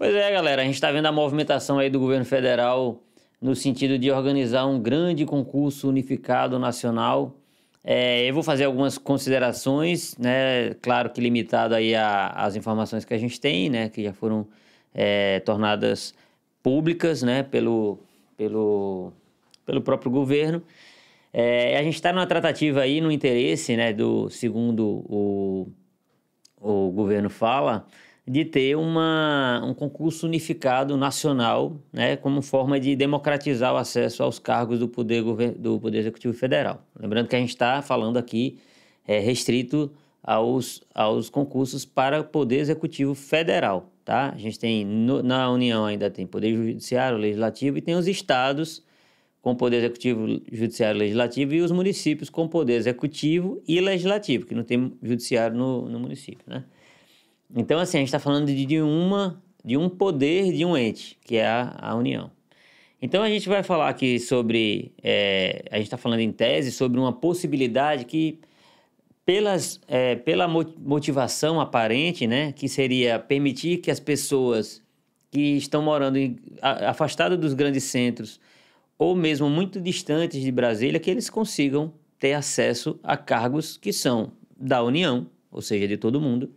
Pois é, galera, a gente está vendo a movimentação aí do governo federal no sentido de organizar um grande concurso unificado nacional. É, eu vou fazer algumas considerações, né? Claro que limitado aí às informações que a gente tem, né? Que já foram é, tornadas públicas, né? Pelo, pelo, pelo próprio governo. É, a gente está numa tratativa aí no interesse, né? Do segundo o, o governo fala de ter uma, um concurso unificado nacional, né, como forma de democratizar o acesso aos cargos do Poder, do poder Executivo Federal. Lembrando que a gente está falando aqui é, restrito aos, aos concursos para Poder Executivo Federal. Tá? A gente tem, no, na União ainda tem Poder Judiciário, Legislativo e tem os estados com Poder Executivo, Judiciário e Legislativo e os municípios com Poder Executivo e Legislativo, que não tem Judiciário no, no município, né? Então, assim, a gente está falando de, uma, de um poder de um ente, que é a, a união. Então, a gente vai falar aqui sobre. É, a gente está falando em tese sobre uma possibilidade que, pelas, é, pela motivação aparente, né, que seria permitir que as pessoas que estão morando afastadas dos grandes centros ou mesmo muito distantes de Brasília, que eles consigam ter acesso a cargos que são da União, ou seja, de todo mundo,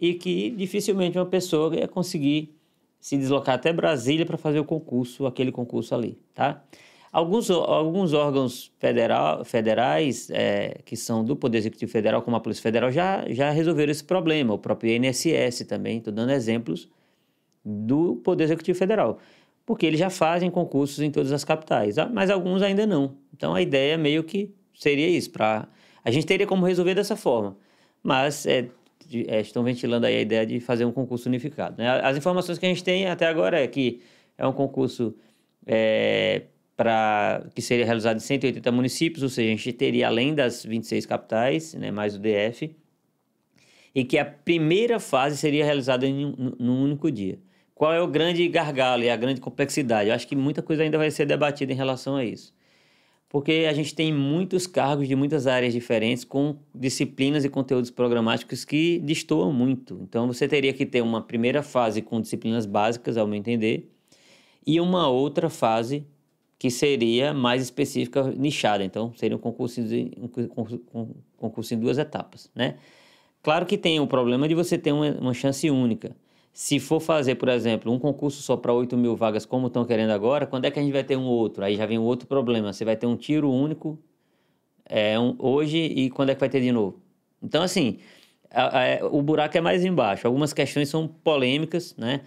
e que dificilmente uma pessoa ia conseguir se deslocar até Brasília para fazer o concurso, aquele concurso ali, tá? Alguns, alguns órgãos federal, federais é, que são do Poder Executivo Federal, como a Polícia Federal, já, já resolveram esse problema. O próprio INSS também, estou dando exemplos do Poder Executivo Federal, porque eles já fazem concursos em todas as capitais, tá? mas alguns ainda não. Então a ideia meio que seria isso, para a gente teria como resolver dessa forma, mas é, de, é, estão ventilando aí a ideia de fazer um concurso unificado. Né? As informações que a gente tem até agora é que é um concurso é, para que seria realizado em 180 municípios, ou seja, a gente teria além das 26 capitais, né, mais o DF, e que a primeira fase seria realizada em um, num único dia. Qual é o grande gargalo e a grande complexidade? Eu acho que muita coisa ainda vai ser debatida em relação a isso porque a gente tem muitos cargos de muitas áreas diferentes com disciplinas e conteúdos programáticos que destoam muito. Então você teria que ter uma primeira fase com disciplinas básicas, ao meu entender, e uma outra fase que seria mais específica, nichada. Então seria um concurso, um concurso em duas etapas, né? Claro que tem o problema de você ter uma, uma chance única. Se for fazer, por exemplo, um concurso só para 8 mil vagas, como estão querendo agora, quando é que a gente vai ter um outro? Aí já vem um outro problema. Você vai ter um tiro único é, um, hoje e quando é que vai ter de novo? Então, assim, a, a, o buraco é mais embaixo. Algumas questões são polêmicas, né?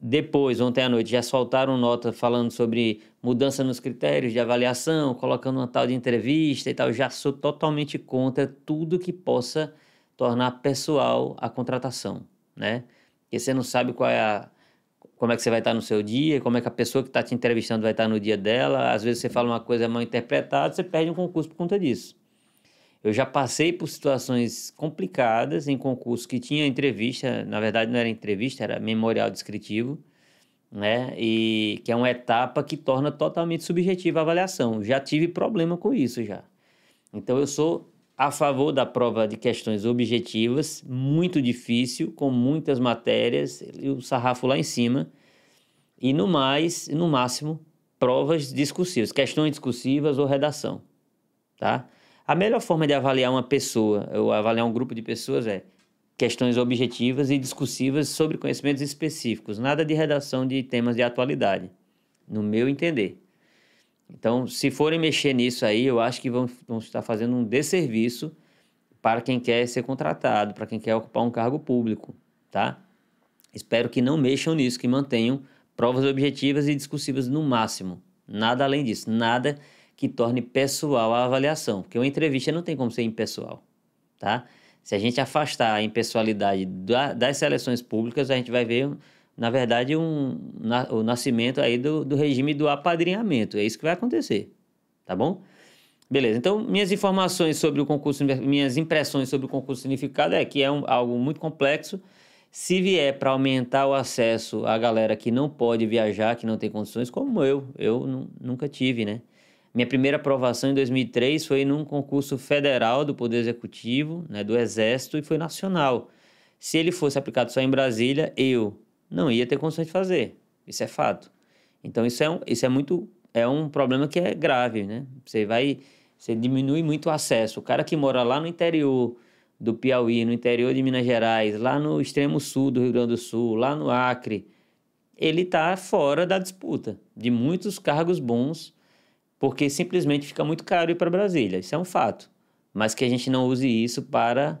Depois, ontem à noite, já soltaram nota falando sobre mudança nos critérios de avaliação, colocando uma tal de entrevista e tal. Já sou totalmente contra tudo que possa tornar pessoal a contratação, né? Porque você não sabe qual é a, como é que você vai estar no seu dia, como é que a pessoa que está te entrevistando vai estar no dia dela. Às vezes você fala uma coisa mal interpretada, você perde um concurso por conta disso. Eu já passei por situações complicadas em concurso que tinha entrevista, na verdade não era entrevista, era memorial descritivo, né? E que é uma etapa que torna totalmente subjetiva a avaliação. Já tive problema com isso já. Então eu sou a favor da prova de questões objetivas, muito difícil, com muitas matérias, e o sarrafo lá em cima. E no mais, no máximo, provas discursivas, questões discursivas ou redação, tá? A melhor forma de avaliar uma pessoa, ou avaliar um grupo de pessoas é questões objetivas e discursivas sobre conhecimentos específicos, nada de redação de temas de atualidade, no meu entender. Então, se forem mexer nisso aí, eu acho que vão, vão estar fazendo um desserviço para quem quer ser contratado, para quem quer ocupar um cargo público, tá? Espero que não mexam nisso, que mantenham provas objetivas e discursivas no máximo. Nada além disso, nada que torne pessoal a avaliação, porque uma entrevista não tem como ser impessoal, tá? Se a gente afastar a impessoalidade da, das seleções públicas, a gente vai ver na verdade, um, na, o nascimento aí do, do regime do apadrinhamento. É isso que vai acontecer, tá bom? Beleza, então minhas informações sobre o concurso, minhas impressões sobre o concurso significado é que é um, algo muito complexo. Se vier para aumentar o acesso à galera que não pode viajar, que não tem condições, como eu, eu nunca tive, né? Minha primeira aprovação em 2003 foi num concurso federal do Poder Executivo, né, do Exército, e foi nacional. Se ele fosse aplicado só em Brasília, eu, não ia ter condições de fazer. Isso é fato. Então isso é, um, isso é muito é um problema que é grave, né? Você vai você diminui muito o acesso. O cara que mora lá no interior do Piauí, no interior de Minas Gerais, lá no extremo sul do Rio Grande do Sul, lá no Acre, ele está fora da disputa de muitos cargos bons, porque simplesmente fica muito caro ir para Brasília. Isso é um fato. Mas que a gente não use isso para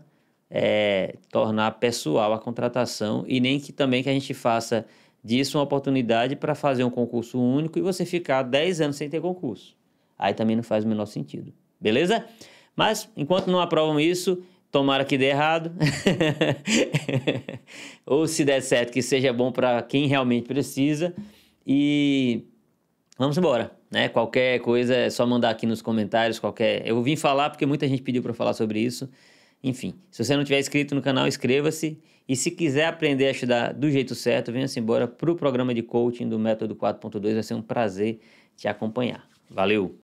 é, tornar pessoal a contratação e nem que também que a gente faça disso uma oportunidade para fazer um concurso único e você ficar 10 anos sem ter concurso. Aí também não faz o menor sentido, beleza? Mas enquanto não aprovam isso, tomara que dê errado. Ou se der certo, que seja bom para quem realmente precisa. E vamos embora, né? Qualquer coisa é só mandar aqui nos comentários, qualquer. Eu vim falar porque muita gente pediu para falar sobre isso. Enfim, se você não tiver inscrito no canal, inscreva-se. E se quiser aprender a estudar do jeito certo, venha-se embora para o programa de coaching do Método 4.2. Vai ser um prazer te acompanhar. Valeu!